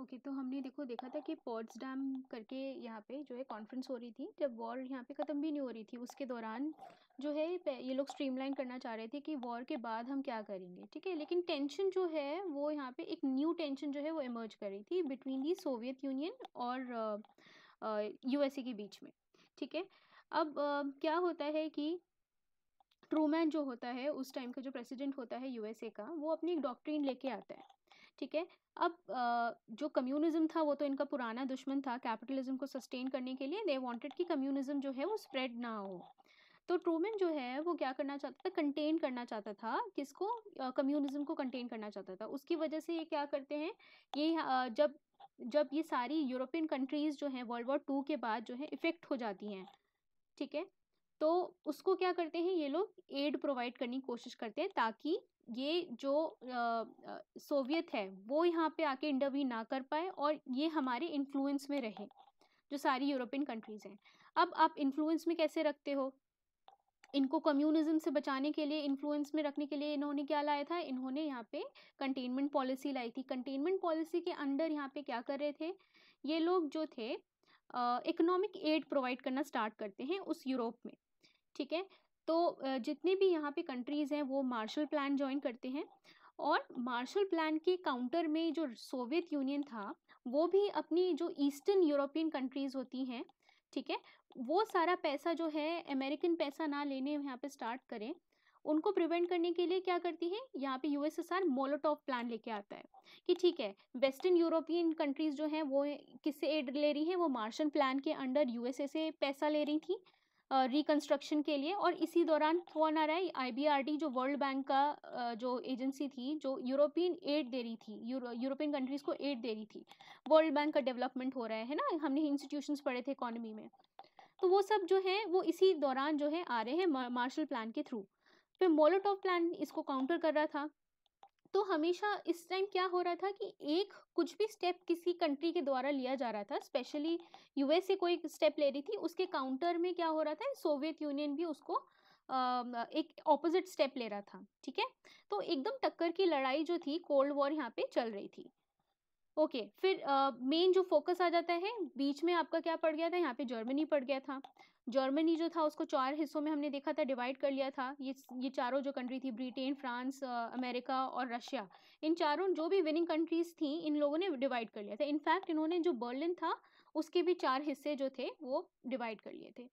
Okay okay, तो हमने देखो देखा था कि पॉट्स डैम करके यहाँ पे जो है कॉन्फ्रेंस हो रही थी जब वॉर यहाँ पे ख़त्म भी नहीं हो रही थी उसके दौरान जो है ये लोग स्ट्रीमलाइन करना चाह रहे थे कि वॉर के बाद हम क्या करेंगे ठीक है लेकिन टेंशन जो है वो यहाँ पे एक न्यू टेंशन जो है वो इमर्ज कर रही थी बिटवीन दी सोवियत यूनियन और यूएसए के बीच में ठीक है अब आ, क्या होता है कि ट्रूमैन जो होता है उस टाइम का जो प्रेसिडेंट होता है यूएसए का वो अपनी एक डॉक्ट्रीन लेके आता है ठीक है अब जो कम्युनिज्म था वो तो इनका पुराना दुश्मन था कैपिटलिज्म को सस्टेन करने के लिए दे वांटेड कि कम्युनिज्म जो है वो स्प्रेड ना हो तो ट्रूमेन जो है वो क्या करना चाहता था कंटेन करना चाहता था किसको कम्युनिज्म को कंटेन करना चाहता था उसकी वजह से ये क्या करते हैं ये जब जब ये सारी यूरोपियन कंट्रीज़ जो हैं वर्ल्ड वॉर टू के बाद जो है इफ़ेक्ट हो जाती हैं ठीक है तो उसको क्या करते हैं ये लोग एड प्रोवाइड करने की कोशिश करते हैं ताकि ये जो सोवियत है वो यहाँ पे आके इंटरव्यू ना कर पाए और ये हमारे इन्फ्लुएंस में रहे जो सारी यूरोपियन कंट्रीज़ हैं अब आप इन्फ्लुएंस में कैसे रखते हो इनको कम्युनिज्म से बचाने के लिए इन्फ्लुएंस में रखने के लिए इन्होंने क्या लाया था इन्होंने यहाँ पे कंटेनमेंट पॉलिसी लाई थी कंटेनमेंट पॉलिसी के अंडर यहाँ पे क्या कर रहे थे ये लोग जो थे इकोनॉमिक एड प्रोवाइड करना स्टार्ट करते हैं उस यूरोप में ठीक है तो जितने भी यहाँ पे कंट्रीज़ हैं वो मार्शल प्लान ज्वाइन करते हैं और मार्शल प्लान के काउंटर में जो सोवियत यूनियन था वो भी अपनी जो ईस्टर्न यूरोपियन कंट्रीज़ होती हैं ठीक है वो सारा पैसा जो है अमेरिकन पैसा ना लेने यहाँ पे स्टार्ट करें उनको प्रिवेंट करने के लिए क्या करती है यहाँ पे यूएसएसआर मोलोटॉप प्लान लेके आता है कि ठीक है वेस्टर्न यूरोपियन कंट्रीज़ जो हैं वो किससे एड ले रही हैं वो मार्शल प्लान के अंडर यूएसए से पैसा ले रही थी रिकन्स्ट्रक्शन के लिए और इसी दौरान कौन आ रहा है आईबीआरडी जो वर्ल्ड बैंक का जो एजेंसी थी जो यूरोपियन एड दे रही थी यूरोपियन कंट्रीज़ को एड दे रही थी वर्ल्ड बैंक का डेवलपमेंट हो रहा है ना हमने इंस्टीट्यूशन पढ़े थे इकोनॉमी में तो वो सब जो है वो इसी दौरान जो है आ रहे हैं मार्शल प्लान के थ्रू फिर मोलोटॉप प्लान इसको काउंटर कर रहा था तो हमेशा इस टाइम क्या हो रहा था कि एक कुछ भी स्टेप किसी कंट्री के द्वारा लिया जा रहा था स्पेशली यूएसए कोई स्टेप ले रही थी उसके काउंटर में क्या हो रहा था सोवियत यूनियन भी उसको एक ऑपोजिट स्टेप ले रहा था ठीक है तो एकदम टक्कर की लड़ाई जो थी कोल्ड वॉर यहाँ पे चल रही थी ओके okay, फिर मेन uh, जो फोकस आ जाता है बीच में आपका क्या पड़ गया था यहाँ पे जर्मनी पड़ गया था जर्मनी जो था उसको चार हिस्सों में हमने देखा था डिवाइड कर लिया था ये ये चारों जो कंट्री थी ब्रिटेन फ्रांस अमेरिका और रशिया इन चारों जो भी विनिंग कंट्रीज थी इन लोगों ने डिवाइड कर लिया था इनफैक्ट इन्होंने जो बर्लिन था उसके भी चार हिस्से जो थे वो डिवाइड कर लिए थे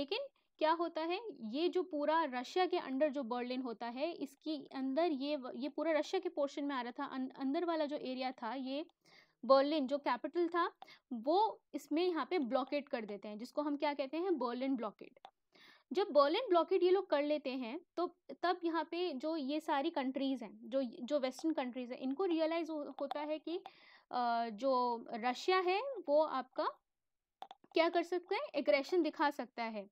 लेकिन क्या होता है ये जो पूरा रशिया के अंडर जो बर्लिन होता है इसकी अंदर ये ये पूरा रशिया के पोर्शन में आ रहा था अं, अंदर वाला जो एरिया था ये बर्लिन जो कैपिटल था वो इसमें यहाँ पे ब्लॉकेट कर देते हैं जिसको हम क्या कहते हैं बर्लिन ब्लॉकेट जब बर्लिन ब्लॉकेट ये लोग कर लेते हैं तो तब यहाँ पे जो ये सारी कंट्रीज़ हैं जो जो वेस्टर्न कंट्रीज़ हैं इनको रियलाइज़ हो, होता है कि जो रशिया है वो आपका क्या कर सकता है एग्रेशन दिखा सकता है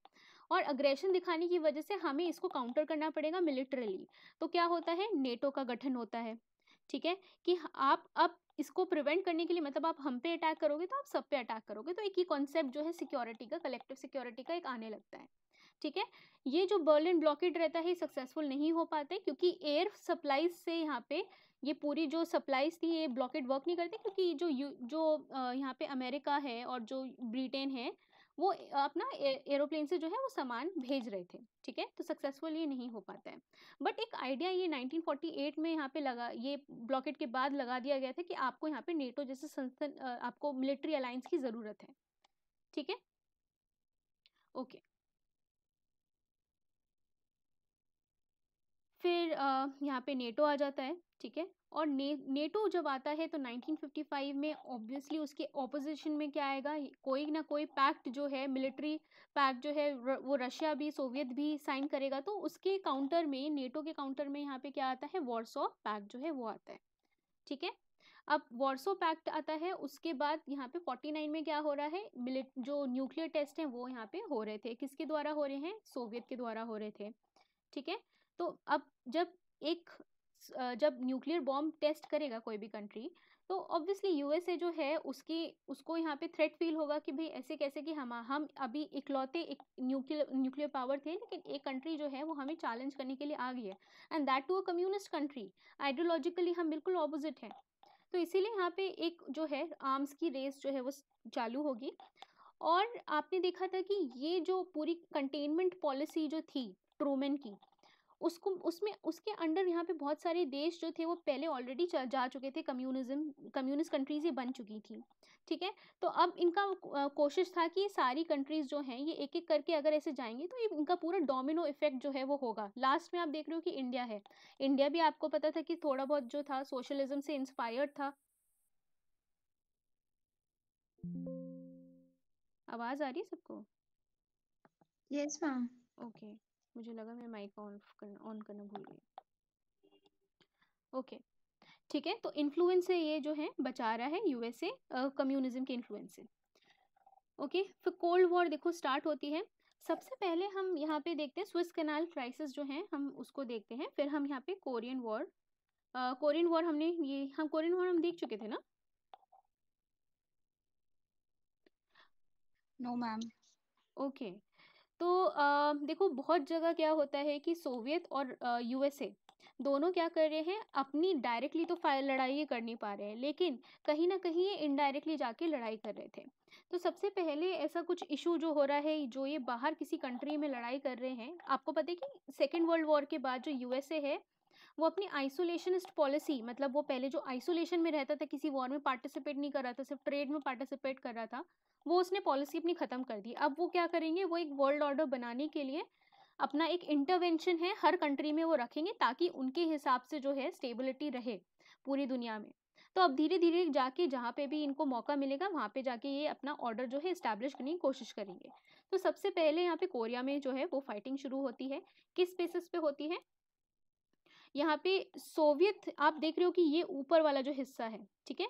और अग्रेशन दिखाने की वजह से हमें इसको काउंटर करना पड़ेगा मिलिट्रली तो क्या होता है नेटो का गठन होता है ठीक है कि आप अब इसको प्रिवेंट करने के लिए मतलब आप हम पे अटैक करोगे तो आप सब पे अटैक करोगे तो एक ही कॉन्सेप्ट जो है सिक्योरिटी का कलेक्टिव सिक्योरिटी का एक आने लगता है ठीक है ये जो बर्लिन ब्लॉकेट रहता है सक्सेसफुल नहीं हो पाते क्योंकि एयर सप्लाईज से यहाँ पे ये पूरी जो सप्लाईज थी ये ब्लॉकेट वर्क नहीं करती क्योंकि जो जो यहाँ पे अमेरिका है और जो ब्रिटेन है वो अपना एरोप्लेन से जो है वो सामान भेज रहे थे ठीक है तो सक्सेसफुल ये नहीं हो पाता है बट एक आइडिया ये 1948 में यहाँ पे लगा ये ब्लॉकेट के बाद लगा दिया गया था कि आपको यहाँ पे नेटो जैसे संस्थान आपको मिलिट्री अलायंस की ज़रूरत है ठीक है ओके फिर यहाँ पे नेटो आ जाता है ठीक है और ने नेटो जब आता है तो 1955 में ऑब्वियसली उसके ऑपोजिशन में क्या आएगा कोई ना कोई पैक्ट जो है मिलिट्री पैक्ट जो है र, वो रशिया भी सोवियत भी साइन करेगा तो उसके काउंटर में नेटो के काउंटर में यहाँ पे क्या आता है वॉर्सो पैक्ट जो है वो आता है ठीक है अब वॉर्सो पैक्ट आता है उसके बाद यहाँ पे 49 में क्या हो रहा है मिलिट जो न्यूक्लियर टेस्ट हैं वो यहाँ पे हो रहे थे किसके द्वारा हो रहे हैं सोवियत के द्वारा हो रहे थे ठीक है तो अब जब एक जब न्यूक्लियर बॉम्ब टेस्ट करेगा कोई भी कंट्री तो ऑब्वियसली यूएसए जो है उसकी उसको यहाँ पे थ्रेट फील होगा कि भाई ऐसे कैसे कि हम हम अभी इकलौते एक न्यूक्लियर न्यूक्लियर पावर थे लेकिन एक कंट्री जो है वो हमें चैलेंज करने के लिए आ गई है and that to a communist country ideologically हम बिल्कुल ऑपोजिट हैं तो इसीलिए यहाँ पे एक जो है आर्म्स की रेस जो है वो चालू होगी और आपने देखा था कि ये जो पूरी कंटेनमेंट पॉलिसी जो थी ट्रूमेन की उसको उसमें उसके अंडर यहाँ पे बहुत सारे देश जो थे वो पहले ऑलरेडी जा चुके थे कम्युनिज्म कम्युनिस्ट कंट्रीज़ ये बन चुकी थी ठीक है तो अब इनका कोशिश था कि ये सारी कंट्रीज़ जो हैं ये एक एक करके अगर ऐसे जाएंगे तो ये इनका पूरा डोमिनो इफेक्ट जो है वो होगा लास्ट में आप देख रहे हो कि इंडिया है इंडिया भी आपको पता था कि थोड़ा बहुत जो था सोशलिज्म से इंस्पायर्ड था आवाज़ आ रही है सबको यस मैम ओके मुझे लगा मैं माइक ऑन करना ऑन करना भूल गई ओके ठीक है तो इन्फ्लुएंस से ये जो है बचा रहा है यूएसए कम्युनिज्म के इन्फ्लुएंस से ओके फिर कोल्ड वॉर देखो स्टार्ट होती है सबसे पहले हम यहाँ पे देखते हैं स्विस कैनाल क्राइसिस जो है हम उसको देखते हैं फिर हम यहाँ पे कोरियन वॉर कोरियन वॉर हमने ये हम कोरियन वॉर हम देख चुके थे ना नो मैम ओके तो आ, देखो बहुत जगह क्या होता है कि सोवियत और यूएसए दोनों क्या कर रहे हैं अपनी डायरेक्टली तो फायर लड़ाई ही कर नहीं पा रहे हैं लेकिन कहीं ना कहीं ये इनडायरेक्टली जाके लड़ाई कर रहे थे तो सबसे पहले ऐसा कुछ इशू जो हो रहा है जो ये बाहर किसी कंट्री में लड़ाई कर रहे हैं आपको पता है कि सेकेंड वर्ल्ड वॉर के बाद जो यूएसए है वो अपनी आइसोलेशनिस्ट पॉलिसी मतलब वो पहले जो आइसोलेशन में रहता था किसी वॉर में पार्टिसिपेट नहीं कर रहा था सिर्फ ट्रेड में पार्टिसिपेट कर रहा था वो उसने पॉलिसी अपनी ख़त्म कर दी अब वो क्या करेंगे वो एक वर्ल्ड ऑर्डर बनाने के लिए अपना एक इंटरवेंशन है हर कंट्री में वो रखेंगे ताकि उनके हिसाब से जो है स्टेबिलिटी रहे पूरी दुनिया में तो अब धीरे धीरे जाके जहाँ पे भी इनको मौका मिलेगा वहाँ पे जाके ये अपना ऑर्डर जो है इस्टेब्लिश करने की कोशिश करेंगे तो सबसे पहले यहाँ पे कोरिया में जो है वो फाइटिंग शुरू होती है किस बेसिस पे होती है यहाँ पे सोवियत आप देख रहे हो कि ये ऊपर वाला जो हिस्सा है ठीक है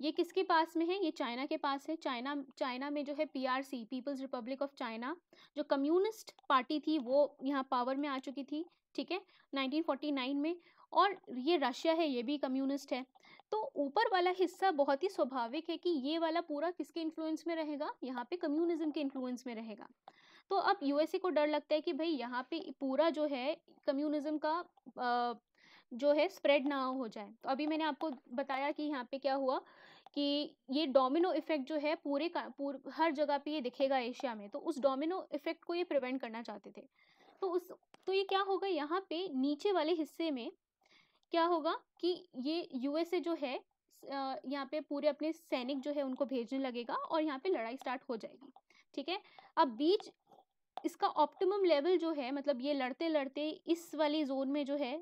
ये किसके पास में है ये चाइना के पास है चाइना चाइना में जो है PRC People's Republic of China जो कम्युनिस्ट पार्टी थी वो यहाँ पावर में आ चुकी थी ठीक है 1949 में और ये रशिया है ये भी कम्युनिस्ट है तो ऊपर वाला हिस्सा बहुत ही स्वाभाविक है कि ये वाला पूरा किसके इन्फ्लुएंस में रहेगा यहाँ पे कम्युनिज्म के इन्फ्लुएंस में रहेगा तो अब यूएसए को डर लगता है कि भाई यहाँ पे पूरा जो है कम्युनिज्म का जो है स्प्रेड ना हो जाए तो अभी मैंने आपको बताया कि यहाँ पे क्या हुआ कि ये डोमिनो इफेक्ट जो है पूरे का पूर, हर जगह पे ये दिखेगा एशिया में तो उस डोमिनो इफेक्ट को ये प्रिवेंट करना चाहते थे तो उस तो ये क्या होगा यहाँ पे नीचे वाले हिस्से में क्या होगा कि ये यूएसए जो है यहाँ पे पूरे अपने सैनिक जो है उनको भेजने लगेगा और यहाँ पे लड़ाई स्टार्ट हो जाएगी ठीक है अब बीच इसका ऑप्टिमम लेवल जो है मतलब ये लड़ते लड़ते इस वाली जोन में जो है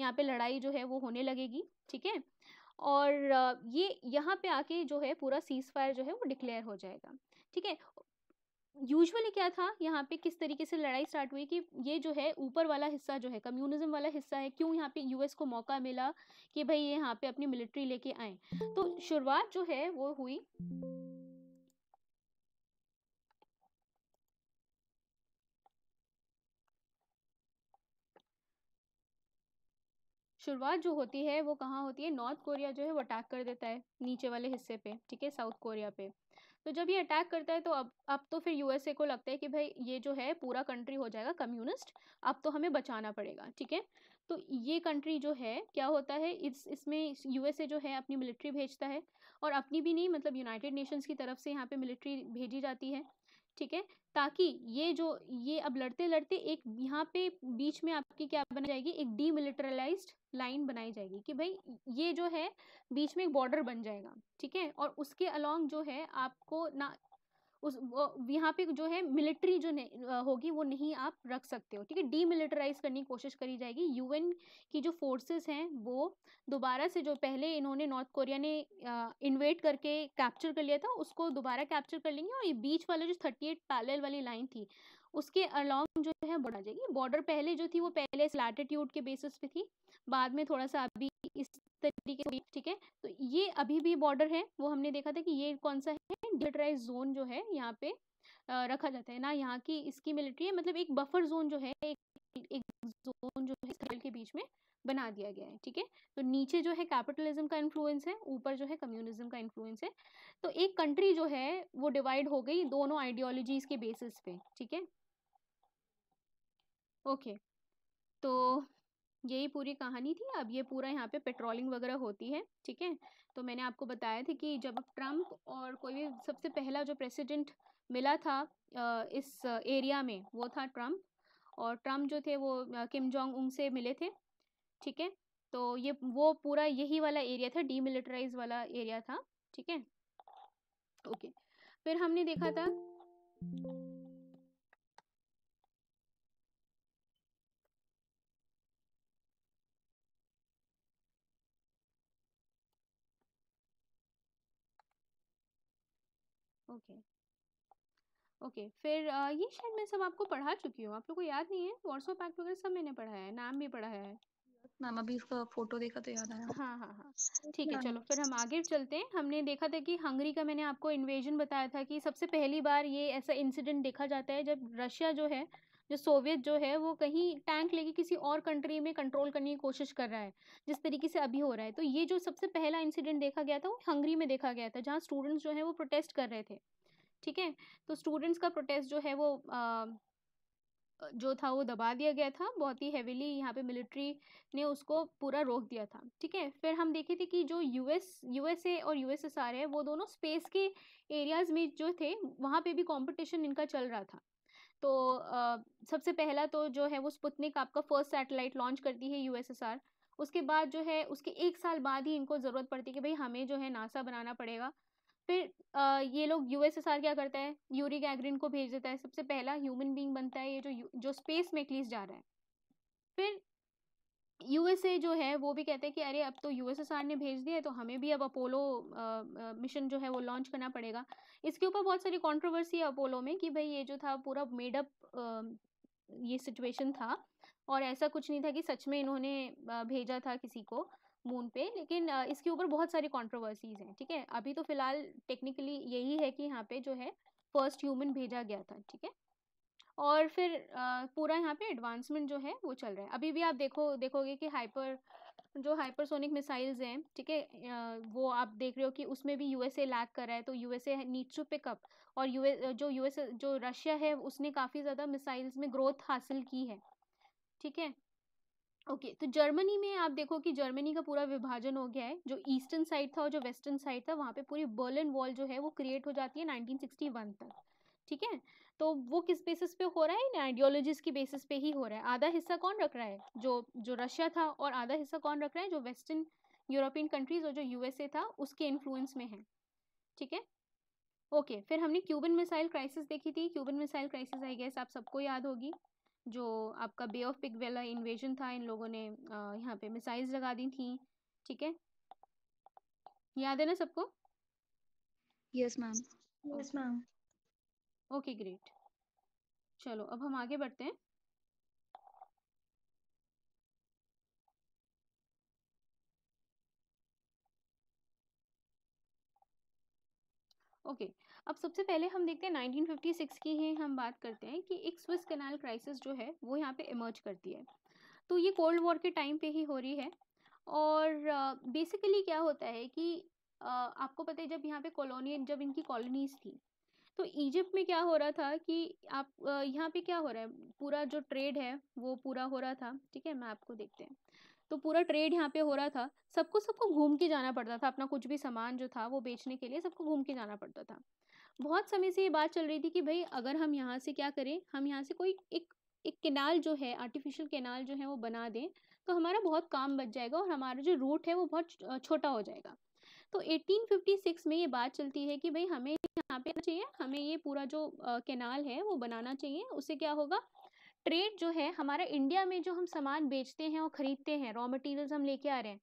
यहाँ पे लड़ाई जो है वो होने लगेगी ठीक है और ये यहाँ पे आके जो है पूरा सीज फायर जो है वो डिक्लेयर हो जाएगा ठीक है यूजुअली क्या था यहाँ पे किस तरीके से लड़ाई स्टार्ट हुई कि ये जो है ऊपर वाला हिस्सा जो है कम्युनिज्म वाला हिस्सा है क्यों यहाँ पे यूएस को मौका मिला कि भाई ये यहाँ पे अपनी मिलिट्री लेके आए तो शुरुआत जो है वो हुई शुरुआत जो होती है वो कहाँ होती है नॉर्थ कोरिया जो है वो अटैक कर देता है नीचे वाले हिस्से पे ठीक है साउथ कोरिया पे तो जब ये अटैक करता है तो अब अब तो फिर यूएसए को लगता है कि भाई ये जो है पूरा कंट्री हो जाएगा कम्युनिस्ट अब तो हमें बचाना पड़ेगा ठीक है तो ये कंट्री जो है क्या होता है इस इसमें यूएसए जो है अपनी मिलिट्री भेजता है और अपनी भी नहीं मतलब यूनाइटेड नेशंस की तरफ से यहाँ पे मिलिट्री भेजी जाती है ठीक है ताकि ये जो ये अब लड़ते लड़ते एक यहाँ पे बीच में आपकी क्या बनाई जाएगी एक डीमिलिटरलाइज्ड लाइन बनाई जाएगी कि भाई ये जो है बीच में एक बॉर्डर बन जाएगा ठीक है और उसके अलोंग जो है आपको ना उस यहाँ पे जो है मिलिट्री जो होगी वो नहीं आप रख सकते हो ठीक है डीमिलिटराइज करने की कोशिश करी जाएगी यूएन की जो फोर्सेस हैं वो दोबारा से जो पहले इन्होंने नॉर्थ कोरिया ने इन्वेट करके कैप्चर कर लिया था उसको दोबारा कैप्चर कर लेंगे और ये बीच वाला जो थर्टी एट वाली लाइन थी उसके अलॉन्ग जो है बढ़ा जाएगी बॉर्डर पहले जो थी वो पहले लैटिट्यूड के बेसिस पे थी बाद में थोड़ा सा अभी इस तरीके से ठीक है तो ये अभी भी बॉर्डर है वो हमने देखा था कि ये कौन सा है डिटराइज जोन जो है यहाँ पे रखा जाता है ना यहाँ की इसकी मिलिट्री है मतलब एक बफर जोन जो है एक एक जोन जो है इसराइल के बीच में बना दिया गया है ठीक है तो नीचे जो है कैपिटलिज्म का इन्फ्लुएंस है ऊपर जो है कम्युनिज्म का इन्फ्लुएंस है तो एक कंट्री जो है वो डिवाइड हो गई दोनों आइडियोलॉजीज के बेसिस पे ठीक है ओके तो यही पूरी कहानी थी अब ये पूरा यहाँ पे पेट्रोलिंग वगैरह होती है ठीक है तो मैंने आपको बताया था कि जब ट्रम्प और कोई भी सबसे पहला जो प्रेसिडेंट मिला था इस एरिया में वो था ट्रम्प और ट्रम्प जो थे वो किम जोंग उन से मिले थे ठीक है तो ये वो पूरा यही वाला एरिया था डीमिलिटराइज वाला एरिया था ठीक है ओके फिर हमने देखा था ओके okay. ओके okay, फिर ये शायद मैं सब आपको पढ़ा चुकी हूँ आप लोग को याद नहीं है वॉर्सो पैक्ट वगैरह सब मैंने पढ़ा है नाम भी पढ़ा है मैम अभी इसका फोटो देखा तो याद आया हाँ हाँ हाँ ठीक है चलो फिर हम आगे चलते हैं हमने देखा था कि हंगरी का मैंने आपको इन्वेजन बताया था कि सबसे पहली बार ये ऐसा इंसिडेंट देखा जाता है जब रशिया जो है जो सोवियत जो है वो कहीं टैंक लेके किसी और कंट्री में कंट्रोल करने की कोशिश कर रहा है जिस तरीके से अभी हो रहा है तो ये जो सबसे पहला इंसिडेंट देखा गया था वो हंगरी में देखा गया था जहाँ स्टूडेंट्स जो है वो प्रोटेस्ट कर रहे थे ठीक है तो स्टूडेंट्स का प्रोटेस्ट जो है वो आ, जो था वो दबा दिया गया था बहुत ही हैविली यहाँ पे मिलिट्री ने उसको पूरा रोक दिया था ठीक है फिर हम देखे थे कि जो यूएस यूएसए और यूएसएसआर है वो दोनों स्पेस के एरियाज़ में जो थे वहाँ पे भी कंपटीशन इनका चल रहा था तो आ, सबसे पहला तो जो है वो स्पुतनिक आपका फर्स्ट सैटेलाइट लॉन्च करती है यूएसएसआर उसके बाद जो है उसके एक साल बाद ही इनको ज़रूरत पड़ती है कि भाई हमें जो है नासा बनाना पड़ेगा फिर आ, ये लोग यूएसएसआर क्या करता है यूरी गैगरिन को भेज देता है सबसे पहला ह्यूमन बींग बनता है ये जो जो स्पेस में एटलीस्ट जा रहा है फिर यूएसए जो है वो भी कहते हैं कि अरे अब तो यूएसएसआर ने भेज दिया है तो हमें भी अब अपोलो मिशन जो है वो लॉन्च करना पड़ेगा इसके ऊपर बहुत सारी कंट्रोवर्सी है अपोलो में कि भाई ये जो था पूरा मेडअप ये सिचुएशन था और ऐसा कुछ नहीं था कि सच में इन्होंने भेजा था किसी को मून पे लेकिन इसके ऊपर बहुत सारी कॉन्ट्रोवर्सीज हैं ठीक है अभी तो फिलहाल टेक्निकली यही है कि यहाँ पे जो है फर्स्ट ह्यूमन भेजा गया था ठीक है और फिर पूरा यहाँ पे एडवांसमेंट जो है वो चल रहा है अभी भी आप देखो देखोगे कि हाइपर जो हाइपरसोनिक मिसाइल्स हैं ठीक है वो आप देख रहे हो कि उसमें भी यूएसए लैक कर रहा है तो यूएसए नीड्स टू पिकअप और यूएस जो यूएस जो रशिया है उसने काफ़ी ज़्यादा मिसाइल्स में ग्रोथ हासिल की है ठीक है ओके तो जर्मनी में आप देखो कि जर्मनी का पूरा विभाजन हो गया है जो ईस्टर्न साइड था और जो वेस्टर्न साइड था वहाँ पर पूरी बर्लिन वॉल जो है वो क्रिएट हो जाती है वन तक ठीक है तो वो किस बेसिस पे हो रहा है इन आइडियोलॉजीज़ की बेसिस पे ही हो रहा है आधा हिस्सा कौन रख रहा है जो जो रशिया था और आधा हिस्सा कौन रख रहा है जो वेस्टर्न यूरोपियन कंट्रीज़ और जो यूएसए था उसके इन्फ्लुएंस में है ठीक है ओके फिर हमने क्यूबन मिसाइल क्राइसिस देखी थी Cuban missile crisis I guess आप सबको याद होगी जो आपका Bay of Pigs invasion था इन लोगों ने यहाँ पे मिसाइल्स लगा दी थी ठीक है याद है ना सबको yes ma'am yes ma'am okay great चलो अब हम आगे बढ़ते हैं ओके okay. अब सबसे पहले हम देखते हैं 1956 की ही हम बात करते हैं कि एक स्विस कैनाल क्राइसिस जो है वो यहाँ पे इमर्ज करती है तो ये कोल्ड वॉर के टाइम पे ही हो रही है और बेसिकली uh, क्या होता है कि uh, आपको पता है जब यहाँ पे कॉलोनी जब इनकी कॉलोनीज थी तो इजिप्ट में क्या हो रहा था कि आप यहाँ पे क्या हो रहा है पूरा जो ट्रेड है वो पूरा हो रहा था ठीक है मैं आपको देखते हैं तो पूरा ट्रेड यहाँ पे हो रहा था सबको सबको घूम के जाना पड़ता था अपना कुछ भी सामान जो था वो बेचने के लिए सबको घूम के जाना पड़ता था बहुत समय से ये बात चल रही थी कि भाई अगर हम यहाँ से क्या करें हम यहाँ से कोई एक एक केनाल जो है आर्टिफिशियल केनाल जो है वो बना दें तो हमारा बहुत काम बच जाएगा और हमारा जो रूट है वो बहुत छोटा हो जाएगा तो 1856 में ये बात चलती है कि भाई हमें यहाँ पे चाहिए हमें ये पूरा जो केनाल है वो बनाना चाहिए उससे क्या होगा ट्रेड जो है हमारा इंडिया में जो हम सामान बेचते हैं और ख़रीदते हैं रॉ मटेरियल्स हम लेके आ रहे हैं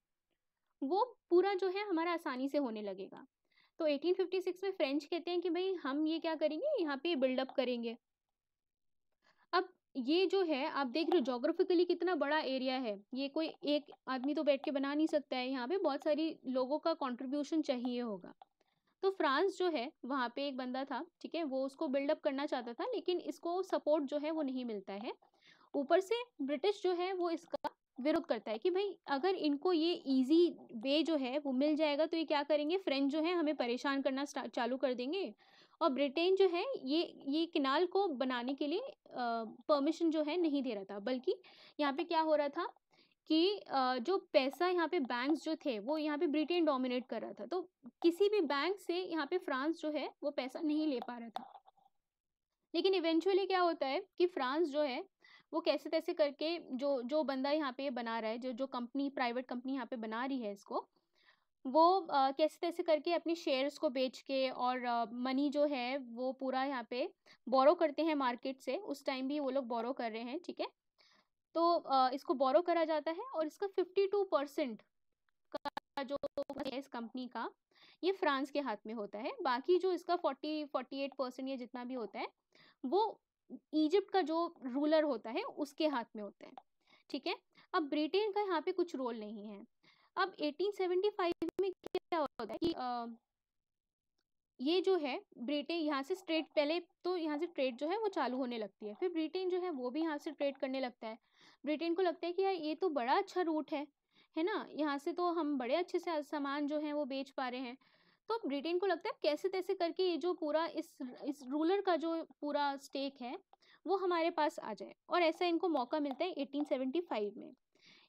वो पूरा जो है हमारा आसानी से होने लगेगा तो 1856 में फ्रेंच कहते हैं कि भाई हम ये क्या करेंगे यहाँ पे बिल्डअप करेंगे अब ये जो है आप देख रहे हो जोग्राफिकली कितना बड़ा एरिया है ये कोई एक आदमी तो बैठ के बना नहीं सकता है यहाँ पे बहुत सारी लोगों का कॉन्ट्रीब्यूशन चाहिए होगा तो फ्रांस जो है वहाँ पे एक बंदा था ठीक है वो उसको बिल्डअप करना चाहता था लेकिन इसको सपोर्ट जो है वो नहीं मिलता है ऊपर से ब्रिटिश जो है वो इसका विरोध करता है कि भाई अगर इनको ये इजी वे जो है वो मिल जाएगा तो ये क्या करेंगे फ्रेंच जो है हमें परेशान करना चालू कर देंगे और ब्रिटेन जो है ये ये किनाल को बनाने के लिए परमिशन जो है नहीं दे रहा था बल्कि यहाँ पे क्या हो रहा था कि जो पैसा यहाँ पे बैंक्स जो थे वो यहाँ पे ब्रिटेन डोमिनेट कर रहा था तो किसी भी बैंक से यहाँ पे फ्रांस जो है वो पैसा नहीं ले पा रहा था लेकिन इवेंचुअली क्या होता है कि फ्रांस जो है वो कैसे तैसे करके जो जो बंदा यहाँ पे बना रहा है जो जो कंपनी प्राइवेट कंपनी यहाँ पे बना रही है इसको वो आ, कैसे तैसे करके अपने शेयर्स को बेच के और आ, मनी जो है वो पूरा यहाँ पे बोरो करते हैं मार्केट से उस टाइम भी वो लोग बोरो कर रहे हैं ठीक है तो इसको बोरो करा जाता है और इसका फिफ्टी टू परसेंट का जो है इस कंपनी का ये फ्रांस के हाथ में होता है बाकी जो इसका फोर्टी फोर्टी एट परसेंट या जितना भी होता है वो इजिप्ट का जो रूलर होता है उसके हाथ में होता है ठीक है अब ब्रिटेन का यहाँ पे कुछ रोल नहीं है अब 1875 में क्या होता है कि आ, ये जो है ब्रिटेन यहाँ से स्ट्रेट पहले तो यहाँ से ट्रेड जो है वो चालू होने लगती है फिर ब्रिटेन जो है वो भी यहाँ से ट्रेड करने लगता है ब्रिटेन को लगता है कि यार ये तो बड़ा अच्छा रूट है है ना यहाँ से तो हम बड़े अच्छे से सामान जो है वो बेच पा रहे हैं तो ब्रिटेन को लगता है कैसे तैसे करके ये जो पूरा इस इस रूलर का जो पूरा स्टेक है वो हमारे पास आ जाए और ऐसा इनको मौका मिलता है 1875 में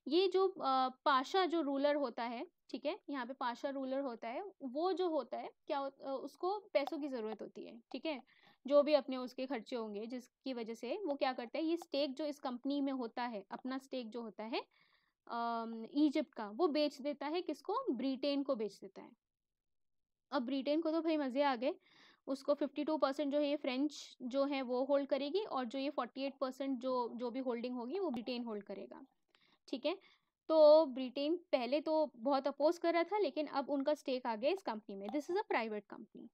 ये जो पाशा जो रूलर होता है ठीक है यहाँ पे पाशा रूलर होता है वो जो होता है क्या उसको पैसों की ज़रूरत होती है ठीक है जो भी अपने उसके खर्चे होंगे जिसकी वजह से वो क्या करते हैं ये स्टेक जो इस कंपनी में होता है अपना स्टेक जो होता है इजिप्ट का वो बेच देता है किसको ब्रिटेन को बेच देता है अब ब्रिटेन को तो भाई मज़े आ गए उसको 52 परसेंट जो है ये फ्रेंच जो है वो होल्ड करेगी और जो ये 48 परसेंट जो जो भी होल्डिंग होगी वो ब्रिटेन होल्ड करेगा ठीक है तो ब्रिटेन पहले तो बहुत अपोज कर रहा था लेकिन अब उनका स्टेक आ गया इस कंपनी में this is a private company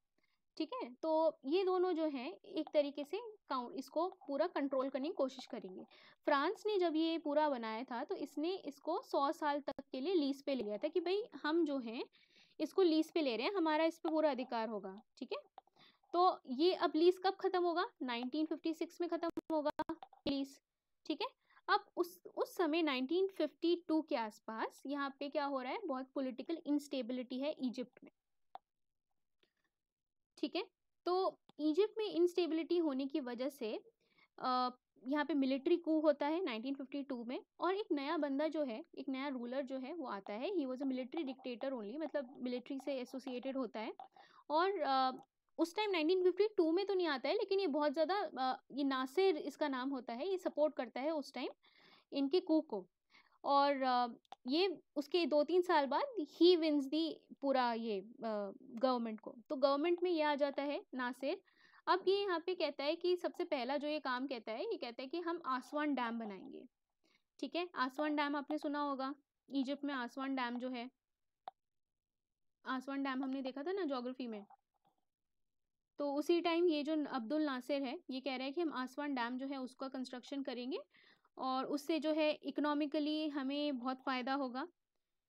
ठीक है तो ये दोनों जो हैं एक तरीके से काउंट इसको पूरा कंट्रोल करने की कोशिश करेंगे फ्रांस ने जब ये पूरा बनाया था तो इसने इसको सौ साल तक के लिए लीज पे ले लिया था कि भाई हम जो हैं इसको लीज पे ले रहे हैं हमारा इस पर पूरा अधिकार होगा ठीक है तो ये अब लीज कब ख़त्म होगा 1956 में ख़त्म होगा लीज ठीक है अब उस उस समय 1952 के आसपास यहाँ पे क्या हो रहा है बहुत पॉलिटिकल इंस्टेबिलिटी है इजिप्ट में ठीक है तो इजिप्ट में इंस्टेबिलिटी होने की वजह से यहाँ पे मिलिट्री कू होता है 1952 में और एक नया बंदा जो है एक नया रूलर जो है वो आता है he was a military dictator only मतलब मिलिट्री से एसोसिएटेड होता है और उस टाइम 1952 में तो नहीं आता है लेकिन ये बहुत ज़्यादा ये नासिर इसका नाम होता है ये सपोर्ट करता है उस टाइम इनके कू को और ये उसके दो तीन साल बाद ही विंस दी पूरा ये गवर्नमेंट को तो गवर्नमेंट में ये आ जाता है नासिर अब ये यहाँ पे कहता है कि सबसे पहला जो ये काम कहता है ये कहता है कि हम आसवान डैम बनाएंगे ठीक है आसवान डैम आपने सुना होगा इजिप्ट में आसवान डैम जो है आसवान डैम हमने देखा था ना जोग्राफी में तो उसी टाइम ये जो अब्दुल नासिर है ये कह रहा है कि हम आसवान डैम जो है उसका कंस्ट्रक्शन करेंगे और उससे जो है इकोनॉमिकली हमें बहुत फ़ायदा होगा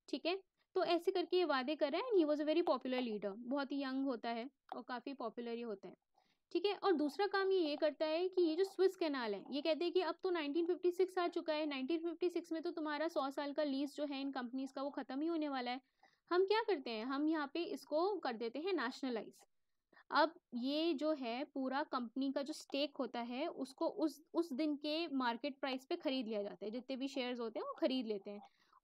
ठीक है तो ऐसे करके ये वादे कर रहे हैं he was a very popular leader बहुत ही यंग होता है और काफ़ी पॉपुलर ही होता है ठीक है और दूसरा काम ये ये करता है कि ये जो स्विस कैनाल है ये कहते हैं कि अब तो 1956 आ चुका है 1956 में तो तुम्हारा 100 साल का लीज जो है इन कंपनीज का वो ख़त्म ही होने वाला है हम क्या करते हैं हम यहाँ पे इसको कर देते हैं नेशनलाइज अब ये जो है पूरा कंपनी का जो स्टेक होता है उसको उस उस दिन के मार्केट प्राइस पे खरीद लिया जाता है जितने भी शेयर्स होते हैं वो खरीद लेते हैं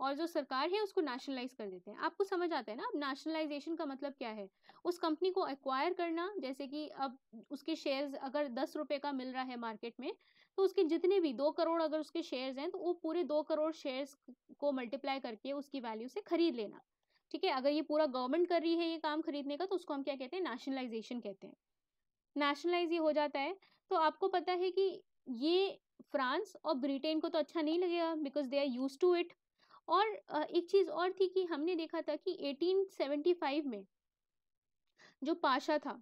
और जो सरकार है उसको नेशनलाइज कर देते हैं आपको समझ आता है ना अब नेशनलाइजेशन का मतलब क्या है उस कंपनी को एक्वायर करना जैसे कि अब उसके शेयर्स अगर दस रुपये का मिल रहा है मार्केट में तो उसके जितने भी दो करोड़ अगर उसके शेयर्स हैं तो वो पूरे दो करोड़ शेयर्स को मल्टीप्लाई करके उसकी वैल्यू से खरीद लेना ठीक है अगर ये पूरा गवर्नमेंट कर रही है ये काम खरीदने का तो उसको हम क्या कहते हैं नेशनलाइजेशन कहते हैं नेशनलाइज ये हो जाता है तो आपको पता है कि ये फ्रांस और ब्रिटेन को तो अच्छा नहीं लगेगा because they are use to it और एक चीज़ और थी कि हमने देखा था कि 1875 में जो पाशा था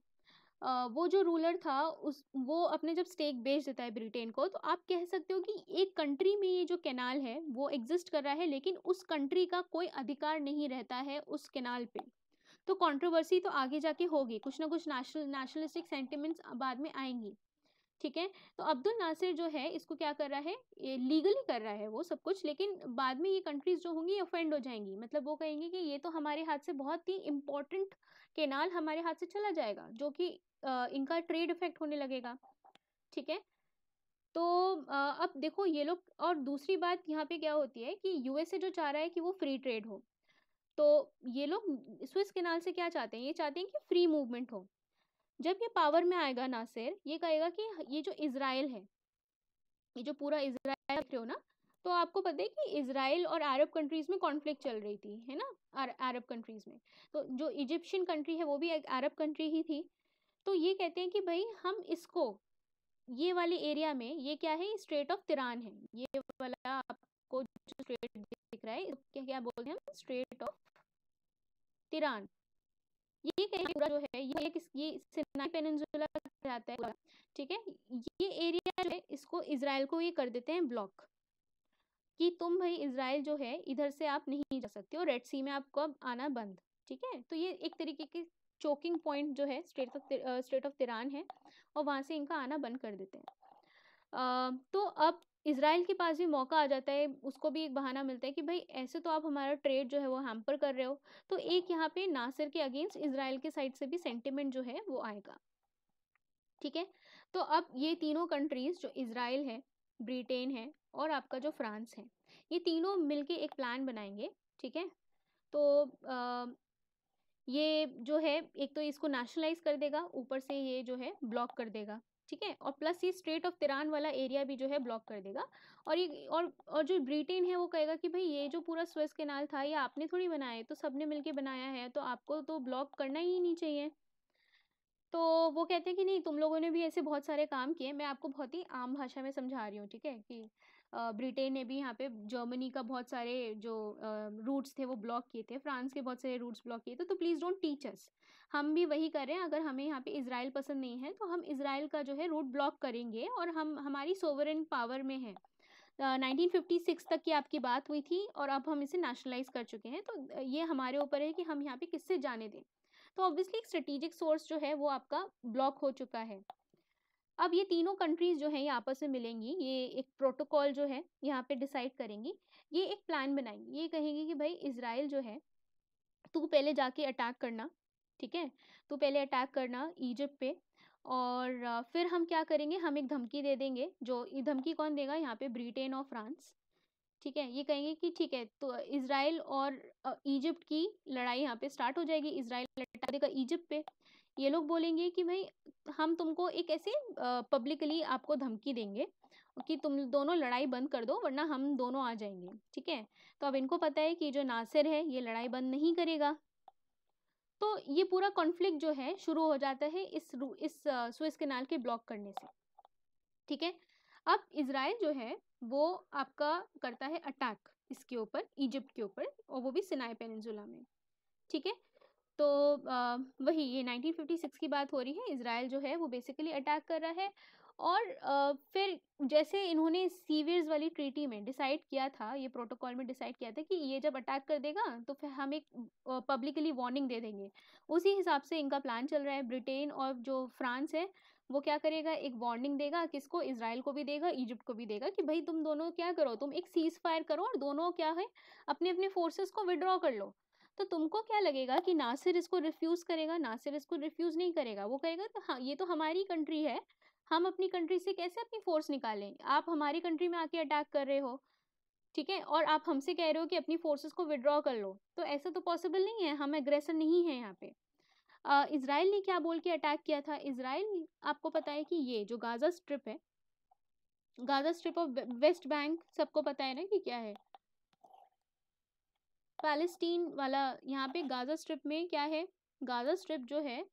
वो जो रूलर था उस वो अपने जब स्टेक बेच देता है ब्रिटेन को तो आप कह सकते हो कि एक कंट्री में ये जो कैनाल है वो एग्जिस्ट कर रहा है लेकिन उस कंट्री का कोई अधिकार नहीं रहता है उस कैनाल पे तो कंट्रोवर्सी तो आगे जाके होगी कुछ ना कुछ नेशनल नेशनलिस्टिक सेंटिमेंट्स बाद में आएंगी ठीक है तो अब्दुल नासिर जो है इसको क्या कर रहा है ये लीगली कर रहा है वो सब कुछ लेकिन बाद में ये कंट्रीज जो होंगी ऑफेंड हो जाएंगी मतलब वो कहेंगे कि ये तो हमारे हाथ से बहुत ही इम्पोर्टेंट केनाल हमारे हाथ से चला जाएगा जो कि इनका ट्रेड इफेक्ट होने लगेगा ठीक है तो अब देखो ये लोग और दूसरी बात यहाँ पे क्या होती है कि यूएसए जो चाह रहा है कि वो फ्री ट्रेड हो तो ये लोग स्विस केनाल से क्या चाहते हैं ये चाहते हैं कि फ्री मूवमेंट हो जब ये पावर में आएगा नासिर ये कहेगा कि ये जो इसराइल है ये जो पूरा इसराइल देख रहे हो ना तो आपको पता है कि इसराइल और अरब कंट्रीज़ में कॉन्फ्लिक्ट चल रही थी है ना अरब कंट्रीज़ में तो जो इजिप्शियन कंट्री है वो भी एक अरब कंट्री ही थी तो ये कहते हैं कि भाई हम इसको ये वाले एरिया में ये क्या है स्ट्रेट ऑफ तिरान है ये वाला आपको जो स्ट्रेट दिख रहा है क्या बोलते हैं स्ट्रेट ऑफ तिरान ये पूरा जो है ये एक ये सिनाई पेनजुला कहलाता है ठीक है ये एरिया जो है इसको इसराइल को ये कर देते हैं ब्लॉक कि तुम भाई इसराइल जो है इधर से आप नहीं जा सकते हो रेड सी में आपको अब आना बंद ठीक है तो ये एक तरीके की चोकिंग पॉइंट जो है state of state of Tiran है और वहाँ से इनका आना बंद कर देते हैं आ, तो अब इसराइल के पास भी मौका आ जाता है उसको भी एक बहाना मिलता है कि भाई ऐसे तो आप हमारा ट्रेड जो है वो हैम्पर कर रहे हो तो एक यहाँ पे नासिर के अगेंस्ट इसराइल के साइड से भी सेंटिमेंट जो है वो आएगा ठीक है तो अब ये तीनों कंट्रीज़ जो इसराइल है ब्रिटेन है और आपका जो फ्रांस है ये तीनों मिलके एक प्लान बनाएंगे ठीक है तो आ, ये जो है एक तो इसको नेशनलाइज कर देगा ऊपर से ये जो है ब्लॉक कर देगा ठीक है और प्लस ये स्ट्रेट ऑफ तिरान वाला एरिया भी जो है ब्लॉक कर देगा और ये और और जो ब्रिटेन है वो कहेगा कि भाई ये जो पूरा स्वेस केनाल था ये आपने थोड़ी बनाया है तो सबने मिलके बनाया है तो आपको तो ब्लॉक करना ही नहीं चाहिए तो वो कहते हैं कि नहीं तुम लोगों ने भी ऐसे बहुत सारे काम किए मैं आपको बहुत ही आम भाषा में समझा रही हूँ ठीक है कि ब्रिटेन ने भी यहाँ पे जर्मनी का बहुत सारे जो रूट्स थे वो ब्लॉक किए थे फ्रांस के बहुत सारे रूट्स ब्लॉक किए थे तो प्लीज़ डोंट टीच अस हम भी वही कर रहे हैं अगर हमें यहाँ पे इसराइल पसंद नहीं है तो हम इसराइल का जो है रूट ब्लॉक करेंगे और हम हमारी सोवरन पावर में है नाइनटीन फिफ्टी सिक्स तक की आपकी बात हुई थी और अब हम इसे नेशनलाइज कर चुके हैं तो ये हमारे ऊपर है कि हम यहाँ पे किससे जाने दें तो ऑब्वियसली एक स्ट्रेटेजिक सोर्स जो है वो आपका ब्लॉक हो चुका है अब ये तीनों कंट्रीज जो हैं ये आपस में मिलेंगी ये एक प्रोटोकॉल जो है यहाँ पे डिसाइड करेंगी ये एक प्लान बनाएंगी ये कहेंगी कि भाई इसराइल जो है तू पहले जाके अटैक करना ठीक है तू पहले अटैक करना इजिप्ट पे और फिर हम क्या करेंगे हम एक धमकी दे देंगे जो धमकी कौन देगा यहाँ पे ब्रिटेन और फ्रांस ठीक है ये कहेंगे कि ठीक है तो इसराइल और इजिप्ट की लड़ाई यहाँ पे स्टार्ट हो जाएगी इसराइल अटैक देगा इजिप्ट पे ये लोग बोलेंगे कि भाई हम तुमको एक ऐसे पब्लिकली आपको धमकी देंगे कि तुम दोनों लड़ाई बंद कर दो वरना हम दोनों आ जाएंगे ठीक है तो अब इनको पता है कि जो नासिर है ये लड़ाई बंद नहीं करेगा तो ये पूरा कॉन्फ्लिक्ट जो है शुरू हो जाता है इस इस स्विस कैनाल के ब्लॉक करने से ठीक है अब इसराइल जो है वो आपका करता है अटैक इसके ऊपर इजिप्ट के ऊपर और वो भी सिनाई पेनजुला में ठीक है तो आ, वही ये 1956 की बात हो रही है इसराइल जो है वो बेसिकली अटैक कर रहा है और आ, फिर जैसे इन्होंने सीवियर्स वाली ट्रीटी में डिसाइड किया था ये प्रोटोकॉल में डिसाइड किया था कि ये जब अटैक कर देगा तो फिर हम एक पब्लिकली वार्निंग दे देंगे उसी हिसाब से इनका प्लान चल रहा है ब्रिटेन और जो फ्रांस है वो क्या करेगा एक वार्निंग देगा किसको इसराइल को भी देगा इजिप्ट को भी देगा कि भाई तुम दोनों क्या करो तुम एक सीज फायर करो और दोनों क्या है अपने अपने फोर्सेस को विड्रॉ कर लो तो तुमको क्या लगेगा कि नासिर इसको रिफ्यूज़ करेगा नासिर इसको रिफ्यूज़ नहीं करेगा वो कहेगा तो हाँ ये तो हमारी कंट्री है हम अपनी कंट्री से कैसे अपनी फ़ोर्स निकालें आप हमारी कंट्री में आके अटैक कर रहे हो ठीक है और आप हमसे कह रहे हो कि अपनी फोर्सेस को विड्रॉ कर लो तो ऐसा तो पॉसिबल नहीं है हम एग्रेसर नहीं है यहाँ पे इसराइल ने क्या बोल के अटैक किया था इसराइल आपको पता है कि ये जो गाज़ा स्ट्रिप है Gaza strip of West Bank सबको पता है ना कि क्या है पैलेस्टीन वाला यहाँ पे गाज़ा स्ट्रिप में क्या है गाज़ा स्ट्रिप जो है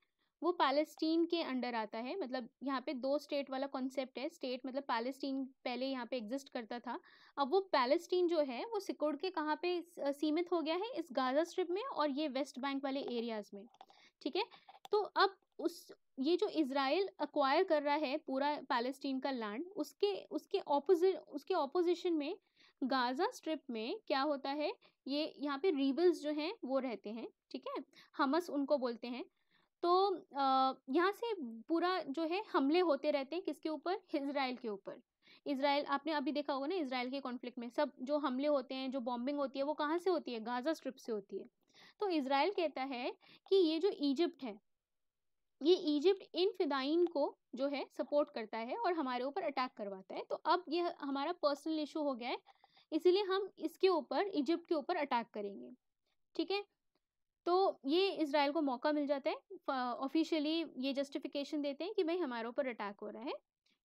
वो पैलेस्टीन के अंडर आता है मतलब यहाँ पे दो स्टेट वाला कॉन्सेप्ट है स्टेट मतलब पैलेस्टीन पहले यहाँ पे एग्जिस्ट करता था अब वो पैलेस्टीन जो है वो सिकोड़ के कहाँ पे सीमित हो गया है इस गाज़ा स्ट्रिप में और ये वेस्ट बैंक वाले एरियाज़ में ठीक है तो अब उस ये जो इसराइल अक्वायर कर रहा है पूरा पैलेस्टीन का लैंड उसके उसके ऑपोजिट उसके ऑपोजिशन में गाज़ा स्ट्रिप में क्या होता है ये यहाँ पे रीबल्स जो हैं वो रहते हैं ठीक है हमस उनको बोलते हैं तो यहाँ से पूरा जो है हमले होते रहते हैं किसके ऊपर इसराइल के ऊपर इसराइल आपने अभी देखा होगा ना इसराइल के कॉन्फ्लिक्ट में सब जो हमले होते हैं जो बॉम्बिंग होती है वो कहाँ से होती है गाज़ा स्ट्रिप से होती है तो इसराइल कहता है कि ये जो इजिप्ट है ये इजिप्ट इन फिदाइन को जो है सपोर्ट करता है और हमारे ऊपर अटैक करवाता है तो अब यह हमारा पर्सनल इशू हो गया है इसीलिए हम इसके ऊपर इजिप्ट के ऊपर अटैक करेंगे ठीक है तो ये इसराइल को मौका मिल जाता है ऑफिशियली ये जस्टिफिकेशन देते हैं कि भाई हमारे ऊपर अटैक हो रहा है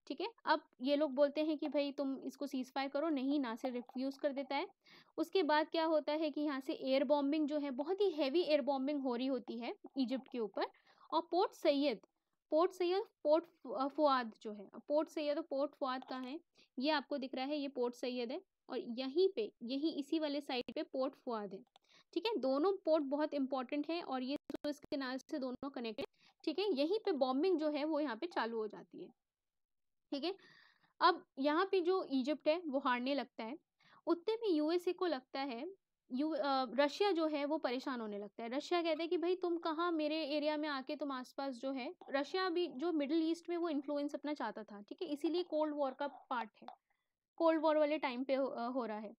ठीक है अब ये लोग बोलते हैं कि भाई तुम इसको सीज फायर करो नहीं ना सिर्फ रिफ्यूज़ कर देता है उसके बाद क्या होता है कि यहाँ से एयर बॉम्बिंग जो है बहुत ही हैवी एयर बॉम्बिंग हो रही होती है इजिप्ट के ऊपर और Port Said Port Said Port Fuad जो है पोर्ट सैयद और पोर्ट फुआद का है ये आपको दिख रहा है ये पोर्ट सैयद है और यहीं पे यहीं इसी वाले साइड पे पोर्ट फुआद है ठीक है दोनों पोर्ट बहुत इंपॉर्टेंट है और ये तो से दोनों है ठीक है यहीं पे बॉम्बिंग जो है वो यहाँ पे चालू हो जाती है ठीक है अब यहाँ पे जो इजिप्ट है वो हारने लगता है उतने में यूएसए को लगता है यू रशिया जो है वो परेशान होने लगता है रशिया कहता है कि भाई तुम कहाँ मेरे एरिया में आके तुम आसपास जो है रशिया भी जो मिडिल ईस्ट में वो इन्फ्लुएंस अपना चाहता था ठीक है इसीलिए कोल्ड वॉर का पार्ट है कोल्ड वॉर वाले टाइम पे हो, रहा है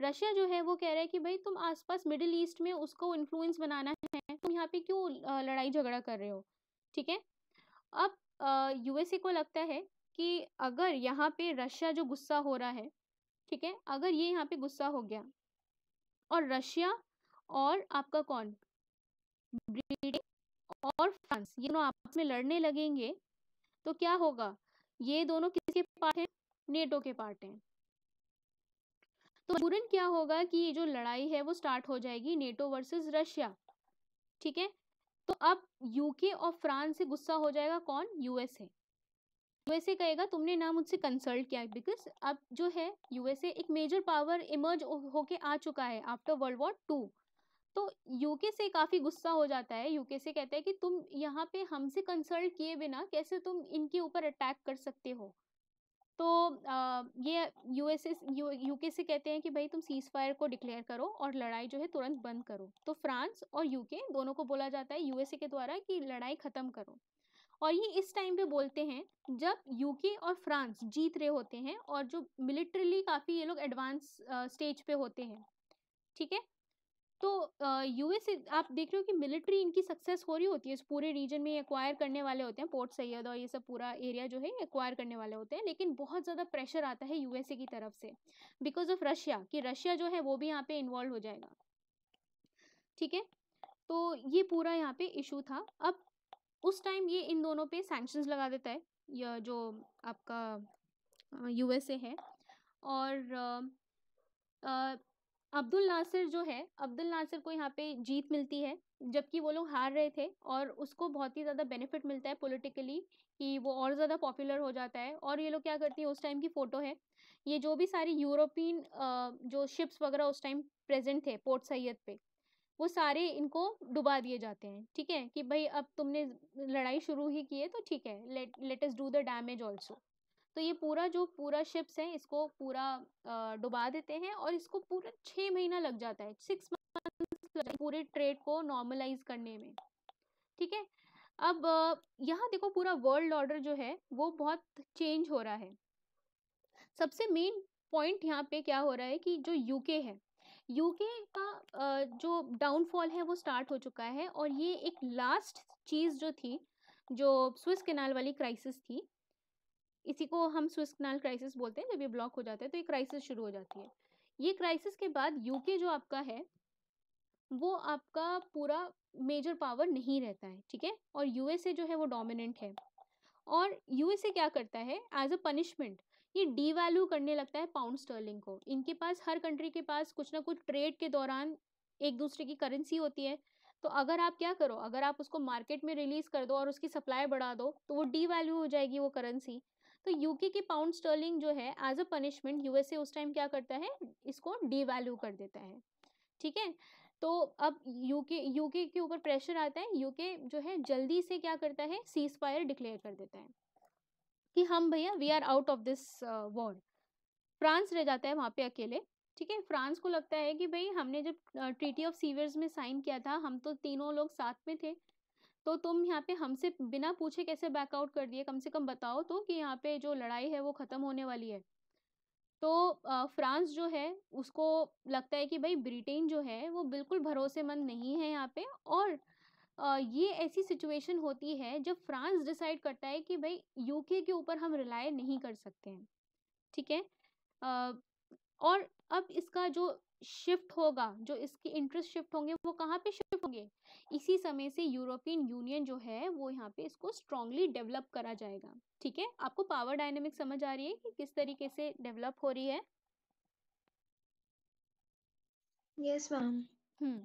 रशिया जो है वो कह रहा है कि भाई तुम आसपास मिडिल ईस्ट में उसको इन्फ्लुएंस बनाना है तुम यहाँ पे क्यों लड़ाई झगड़ा कर रहे हो ठीक है अब यूएसए को लगता है कि अगर यहाँ पे रशिया जो गुस्सा हो रहा है ठीक है अगर ये यहाँ पे गुस्सा हो गया और रशिया और आपका कौन ब्रिटेन और फ्रांस ये दोनों आपस में लड़ने लगेंगे तो क्या होगा ये दोनों किसके पास नेटो के पार्ट हैं तो मजबूरन क्या होगा कि ये जो लड़ाई है वो स्टार्ट हो जाएगी नेटो वर्सेस रशिया ठीक है तो अब यूके और फ्रांस से गुस्सा हो जाएगा कौन यूएसए यूएसए कहेगा तुमने ना मुझसे कंसल्ट किया बिकॉज अब जो है यूएसए एक मेजर पावर इमर्ज होके आ चुका है आफ्टर वर्ल्ड वॉर टू तो यूके से काफ़ी गुस्सा हो जाता है यूके से कहता है कि तुम यहाँ पे हमसे कंसल्ट किए बिना कैसे तुम इनके ऊपर अटैक कर सकते हो तो ये यूएसए यू यूके से कहते हैं कि भाई तुम सीज फायर को डिक्लेयर करो और लड़ाई जो है तुरंत बंद करो तो फ्रांस और यूके दोनों को बोला जाता है यूएसए के द्वारा कि लड़ाई ख़त्म करो और ये इस टाइम पे बोलते हैं जब यूके और फ्रांस जीत रहे होते हैं और जो मिलिट्रली काफ़ी ये लोग एडवांस स्टेज पे होते हैं ठीक है तो यूएस आप देख रहे हो कि मिलिट्री इनकी सक्सेस हो रही होती है इस पूरे रीजन में एक्वायर करने वाले होते हैं पोर्ट सैयद और ये सब पूरा एरिया जो है एक्वायर करने वाले होते हैं लेकिन बहुत ज़्यादा प्रेशर आता है यूएसए की तरफ से बिकॉज ऑफ रशिया कि रशिया जो है वो भी यहाँ पे इन्वॉल्व हो जाएगा ठीक है तो ये पूरा यहाँ पे इशू था अब उस टाइम ये इन दोनों पे सेंक्शन लगा देता है या जो आपका यूएसए है और आ, आ, अब्दुल नासिर जो है अब्दुल नासिर को यहाँ पे जीत मिलती है जबकि वो लोग हार रहे थे और उसको बहुत ही ज़्यादा बेनिफिट मिलता है पॉलिटिकली कि वो और ज़्यादा पॉपुलर हो जाता है और ये लोग क्या करती हैं उस टाइम की फ़ोटो है ये जो भी सारी यूरोपियन जो शिप्स वगैरह उस टाइम प्रेजेंट थे पोर्ट सैद पे वो सारे इनको डुबा दिए जाते हैं ठीक है कि भाई अब तुमने लड़ाई शुरू ही की है तो ठीक है let let do the damage also तो ये पूरा जो पूरा शिप्स है इसको पूरा डुबा देते हैं और इसको पूरा छः महीना लग जाता है सिक्स मंथ पूरे ट्रेड को नॉर्मलाइज करने में ठीक है अब यहाँ देखो पूरा वर्ल्ड ऑर्डर जो है वो बहुत चेंज हो रहा है सबसे मेन पॉइंट यहाँ पे क्या हो रहा है कि जो यूके है यूके का जो डाउनफॉल है वो स्टार्ट हो चुका है और ये एक लास्ट चीज़ जो थी जो स्विस कैनाल वाली क्राइसिस थी इसी को हम स्विस कनाल क्राइसिस बोलते हैं जब ये ब्लॉक हो जाता है तो ये क्राइसिस शुरू हो जाती है ये क्राइसिस के बाद यूके जो आपका है वो आपका पूरा मेजर पावर नहीं रहता है ठीक है और यूएसए जो है वो डोमिनेंट है और यूएसए क्या करता है एज अ पनिशमेंट ये डीवैल्यू करने लगता है पाउंड स्टर्लिंग को इनके पास हर कंट्री के पास कुछ ना कुछ ट्रेड के दौरान एक दूसरे की करेंसी होती है तो अगर आप क्या करो अगर आप उसको मार्केट में रिलीज़ कर दो और उसकी सप्लाई बढ़ा दो तो वो डीवैल्यू हो जाएगी वो करेंसी तो यूके की पाउंड स्टर्लिंग जो है एज अ पनिशमेंट यूएसए उस टाइम क्या करता है इसको डीवैल्यू कर देता है ठीक है तो अब यूके यूके के ऊपर प्रेशर आता है यूके जो है जल्दी से क्या करता है सीज फायर डिक्लेयर कर देता है कि हम भैया we are out of this war France रह जाता है वहाँ पे अकेले ठीक है फ्रांस को लगता है कि भाई हमने जब ट्रीटी ऑफ सीवियर्स में साइन किया था हम तो तीनों लोग साथ में थे तो तुम यहाँ पे हमसे बिना पूछे कैसे बैकआउट कर दिए कम से कम बताओ तो कि यहाँ पे जो लड़ाई है वो ख़त्म होने वाली है तो फ्रांस जो है उसको लगता है कि भाई ब्रिटेन जो है वो बिल्कुल भरोसेमंद नहीं है यहाँ पे और ये ऐसी सिचुएशन होती है जब फ्रांस डिसाइड करता है कि भाई यूके के ऊपर हम रिलाय नहीं कर सकते हैं ठीक है और अब इसका जो शिफ्ट होगा जो इसके इंटरेस्ट शिफ्ट होंगे वो कहाँ पे शिफ्ट होंगे इसी समय से यूरोपियन यूनियन जो है वो यहाँ पे इसको स्ट्रांगली डेवलप करा जाएगा ठीक है आपको पावर डायनेमिक समझ आ रही है कि किस तरीके से डेवलप हो रही है यस मैम हम्म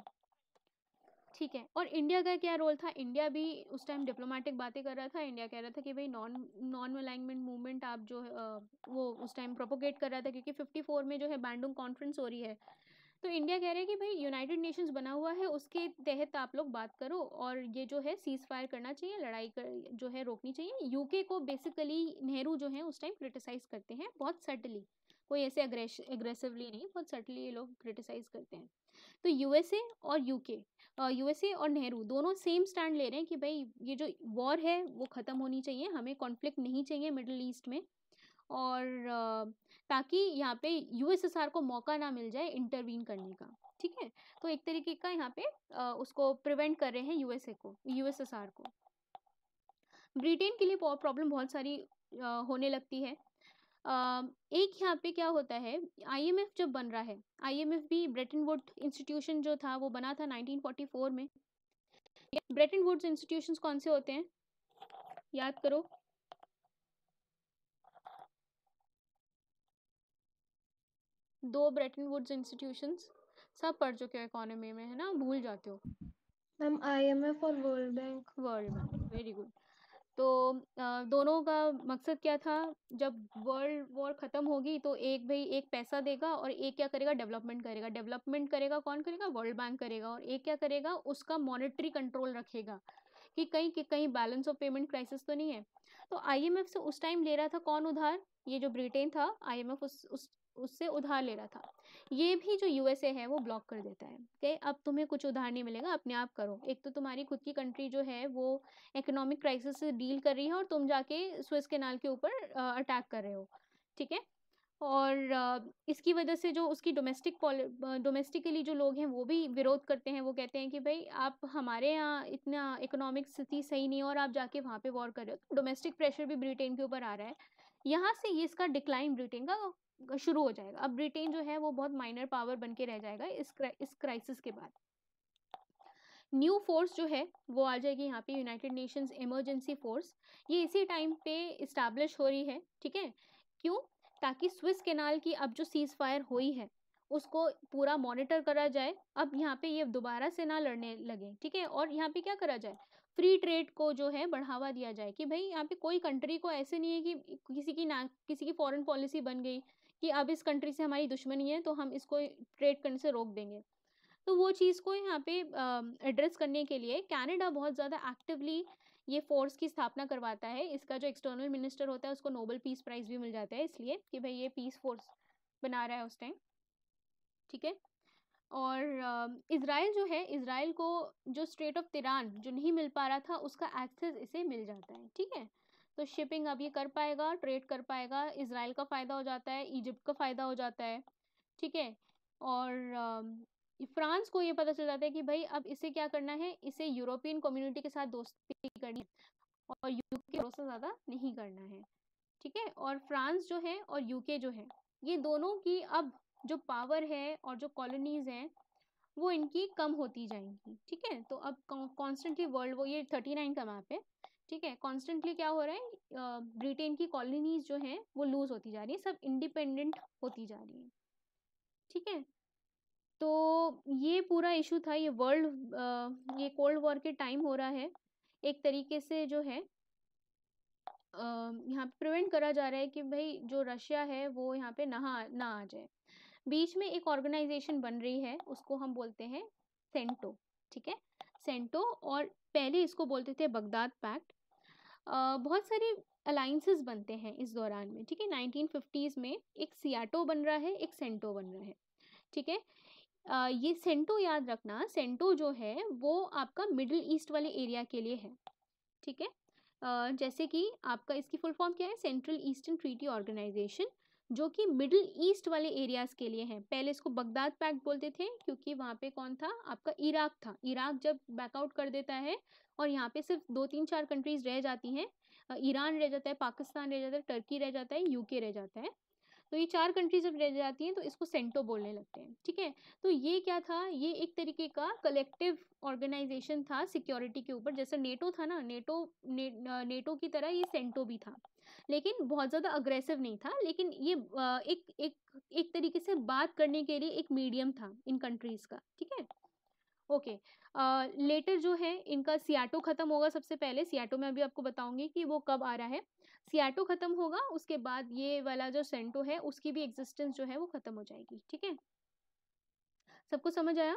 ठीक है और इंडिया का क्या रोल था इंडिया भी उस टाइम डिप्लोमेटिक बातें कर रहा था इंडिया कह रहा था कि भाई नॉन नॉन अलाइनमेंट मूवमेंट आप जो वो उस टाइम प्रोपोगेट कर रहा था क्योंकि 54 में जो है बैंडुंग कॉन्फ्रेंस हो रही है तो इंडिया कह रहे हैं कि भाई यूनाइटेड नेशंस बना हुआ है उसके तहत आप लोग बात करो और ये जो है सीज फायर करना चाहिए लड़ाई कर, जो है रोकनी चाहिए यूके को बेसिकली नेहरू जो है उस टाइम क्रिटिसाइज़ करते हैं बहुत सटली कोई ऐसे एग्रेसिवली नहीं बहुत सटली ये लोग क्रिटिसाइज करते हैं तो यूएसए और यूके यूएसए और नेहरू दोनों सेम स्टैंड ले रहे हैं कि भाई ये जो वॉर है वो ख़त्म होनी चाहिए हमें कॉन्फ्लिक्ट नहीं चाहिए मिडल ईस्ट में और ताकि यहाँ पे यूएसएसआर को मौका ना मिल जाए इंटरवीन करने का ठीक है तो एक तरीके का यहाँ पे उसको प्रिवेंट कर रहे हैं यूएसए को यूएसएसआर को ब्रिटेन के लिए प्रॉब्लम बहुत सारी होने लगती है एक यहाँ पे क्या होता है आईएमएफ जब बन रहा है आईएमएफ भी ब्रेटन वुड इंस्टीट्यूशन जो था वो बना था 1944 में ब्रेटन वुड्स इंस्टीट्यूशंस कौन से होते हैं याद करो दो ब्रेटन वुड्स इंस्टीट्यूशंस सब पढ़ चुके हो इकोनॉमी में है ना भूल जाते हो मैम आईएमएफ और world bank world bank very good तो दोनों का मकसद क्या था जब वर्ल्ड वॉर ख़त्म होगी तो एक भाई एक पैसा देगा और एक क्या करेगा डेवलपमेंट करेगा डेवलपमेंट करेगा कौन करेगा वर्ल्ड बैंक करेगा और एक क्या करेगा उसका मॉनेटरी कंट्रोल रखेगा कि कहीं कि कहीं बैलेंस ऑफ पेमेंट क्राइसिस तो नहीं है तो आईएमएफ से उस टाइम ले रहा था कौन उधार ये जो ब्रिटेन था आईएमएफ उस उस उससे उधार ले रहा था ये भी जो यूएसए है वो ब्लॉक कर देता है कि अब तुम्हें कुछ उधार नहीं मिलेगा अपने आप करो एक तो तुम्हारी खुद की कंट्री जो है वो इकोनॉमिक क्राइसिस से डील कर रही है और तुम जाके स्विस केनाल के ऊपर अटैक कर रहे हो ठीक है और इसकी वजह से जो उसकी डोमेस्टिक डोमेस्टिकली जो लोग हैं वो भी विरोध करते हैं वो कहते हैं कि भाई आप हमारे यहाँ इतना इकोनॉमिक स्थिति सही नहीं है और आप जाके वहाँ पे वॉर कर रहे हो तो डोमेस्टिक प्रेशर भी ब्रिटेन के ऊपर आ रहा है यहाँ से ये इसका डिक्लाइन ब्रिटेन का शुरू हो जाएगा अब ब्रिटेन जो है वो बहुत माइनर पावर बन के रह जाएगा इस क्रा, इस क्राइसिस के बाद न्यू फोर्स जो है वो आ जाएगी यहाँ पे यूनाइटेड नेशंस इमरजेंसी फोर्स ये इसी टाइम पे इस्टेब्लिश हो रही है ठीक है क्यों ताकि स्विस केनाल की अब जो सीज फायर हुई है उसको पूरा मॉनिटर करा जाए अब यहाँ पे ये दोबारा से ना लड़ने लगे ठीक है और यहाँ पे क्या करा जाए फ्री ट्रेड को जो है बढ़ावा दिया जाए कि भाई यहाँ पे कोई कंट्री को ऐसे नहीं है कि किसी की ना किसी की फॉरेन पॉलिसी बन गई कि अब इस कंट्री से हमारी दुश्मनी है तो हम इसको ट्रेड करने से रोक देंगे तो वो चीज़ को यहाँ पे एड्रेस करने के लिए कनाडा बहुत ज़्यादा एक्टिवली ये फोर्स की स्थापना करवाता है इसका जो एक्सटर्नल मिनिस्टर होता है उसको नोबल पीस प्राइज़ भी मिल जाता है इसलिए कि भाई ये पीस फोर्स बना रहा है उस टाइम ठीक है और इसराइल जो है इसराइल को जो स्टेट ऑफ तिरान जो नहीं मिल पा रहा था उसका एक्सेस इसे मिल जाता है ठीक है तो शिपिंग अब ये कर पाएगा ट्रेड कर पाएगा इसराइल का फ़ायदा हो जाता है इजिप्ट का फ़ायदा हो जाता है ठीक है और फ्रांस को ये पता चल जाता है कि भाई अब इसे क्या करना है इसे यूरोपियन कम्युनिटी के साथ दोस्ती करनी है और यूके भरोसा ज़्यादा नहीं करना है ठीक है और फ्रांस जो है और यूके जो है ये दोनों की अब जो पावर है और जो कॉलोनीज हैं वो इनकी कम होती जाएंगी ठीक है तो अब कॉन्स्टेंटली वर्ल्ड वो ये थर्टी नाइन का मैप है ठीक है कॉन्स्टेंटली क्या हो रहा है ब्रिटेन की कॉलोनीज जो है वो लूज होती जा रही है सब इंडिपेंडेंट होती जा रही है ठीक है तो ये पूरा इशू था ये वर्ल्ड ये कोल्ड वॉर के टाइम हो रहा है एक तरीके से जो है यहाँ प्रिवेंट करा जा रहा है कि भाई जो रशिया है वो यहाँ पे नहा ना आ जाए बीच में एक ऑर्गेनाइजेशन बन रही है उसको हम बोलते हैं सेंटो ठीक है सेंटो और पहले इसको बोलते थे बगदाद पैक्ट बहुत सारे अलाइंसेस बनते हैं इस दौरान में ठीक है नाइनटीन फिफ्टीज़ में एक सियाटो बन रहा है एक सेंटो बन रहा है ठीक है ये सेंटो याद रखना सेंटो जो है वो आपका मिडिल ईस्ट वाले एरिया के लिए है ठीक है जैसे कि आपका इसकी फुल फॉर्म क्या है सेंट्रल ईस्टर्न ट्रीटी ऑर्गेनाइजेशन जो कि मिडिल ईस्ट वाले एरियाज़ के लिए हैं पहले इसको बगदाद पैक्ट बोलते थे क्योंकि वहाँ पे कौन था आपका इराक था इराक जब बैकआउट कर देता है और यहाँ पे सिर्फ दो तीन चार कंट्रीज़ रह जाती हैं ईरान रह जाता है पाकिस्तान रह जाता है टर्की रह जाता है यूके रह जाता है तो ये चार कंट्रीज जब रह जाती हैं तो इसको सेंटो बोलने लगते हैं ठीक है तो ये क्या था ये एक तरीके का कलेक्टिव ऑर्गेनाइजेशन था सिक्योरिटी के ऊपर जैसे नेटो था ना नेटो ने, नेटो की तरह ये सेंटो भी था लेकिन बहुत ज़्यादा अग्रेसिव नहीं था लेकिन ये एक एक एक तरीके से बात करने के लिए एक मीडियम था इन कंट्रीज़ का ठीक है ओके लेटर जो है इनका सियाटो ख़त्म होगा सबसे पहले सियाटो में अभी आपको बताऊंगी कि वो कब आ रहा है सियाटो ख़त्म होगा उसके बाद ये वाला जो सेंटो है उसकी भी एग्जिस्टेंस जो है वो ख़त्म हो जाएगी ठीक है सबको समझ आया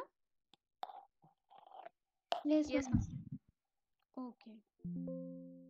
ओके yes, yes, okay.